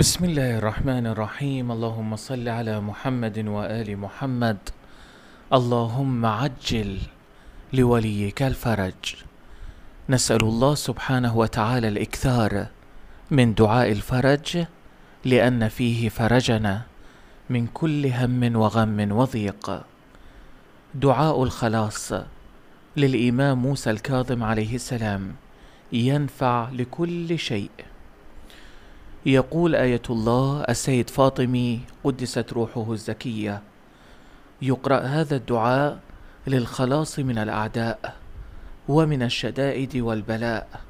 بسم الله الرحمن الرحيم اللهم صل على محمد وآل محمد اللهم عجل لوليك الفرج نسأل الله سبحانه وتعالى الإكثار من دعاء الفرج لأن فيه فرجنا من كل هم وغم وضيق دعاء الخلاص للإمام موسى الكاظم عليه السلام ينفع لكل شيء يقول آية الله السيد فاطمي قدست روحه الزكية يقرأ هذا الدعاء للخلاص من الأعداء ومن الشدائد والبلاء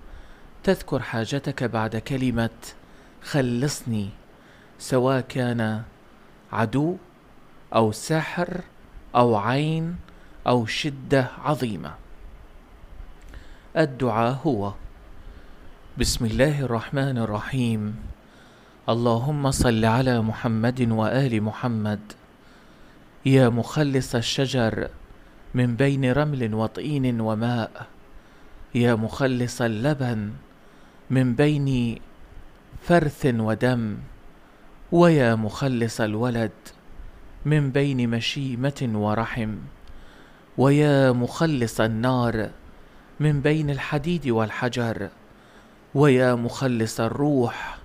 تذكر حاجتك بعد كلمة خلصني سواء كان عدو أو سحر أو عين أو شدة عظيمة الدعاء هو بسم الله الرحمن الرحيم اللهم صل على محمد وآل محمد يا مخلص الشجر من بين رمل وطين وماء يا مخلص اللبن من بين فرث ودم ويا مخلص الولد من بين مشيمة ورحم ويا مخلص النار من بين الحديد والحجر ويا مخلص الروح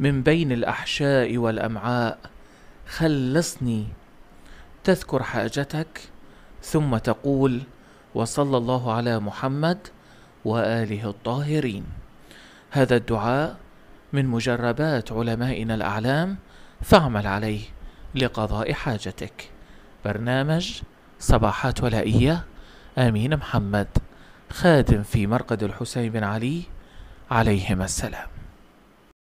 من بين الأحشاء والأمعاء خلصني تذكر حاجتك ثم تقول وصلى الله على محمد وآله الطاهرين هذا الدعاء من مجربات علمائنا الأعلام فاعمل عليه لقضاء حاجتك برنامج صباحات ولائية أمين محمد خادم في مرقد الحسين بن علي عليهما السلام